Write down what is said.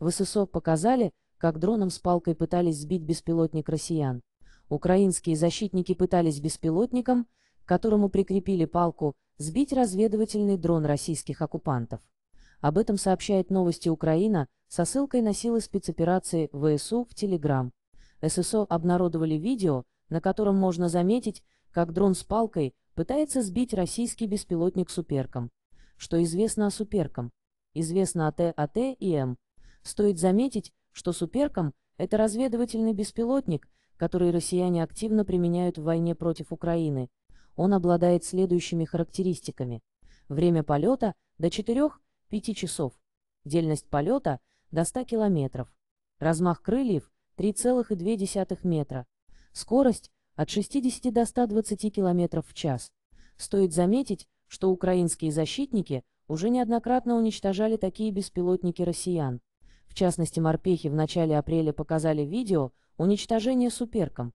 В ССО показали, как дроном с палкой пытались сбить беспилотник россиян. Украинские защитники пытались беспилотником, к которому прикрепили палку, сбить разведывательный дрон российских оккупантов. Об этом сообщает новости Украина со ссылкой на силы спецоперации ВСУ в Телеграм. ССО обнародовали видео, на котором можно заметить, как дрон с палкой пытается сбить российский беспилотник Суперком. Что известно о Суперком? Известно о ТАТ а и М. Стоит заметить, что Суперком — это разведывательный беспилотник, который россияне активно применяют в войне против Украины. Он обладает следующими характеристиками. Время полета — до 4-5 часов. Дельность полета — до 100 километров. Размах крыльев — 3,2 метра. Скорость — от 60 до 120 километров в час. Стоит заметить, что украинские защитники уже неоднократно уничтожали такие беспилотники россиян. В частности, морпехи в начале апреля показали видео уничтожения суперком,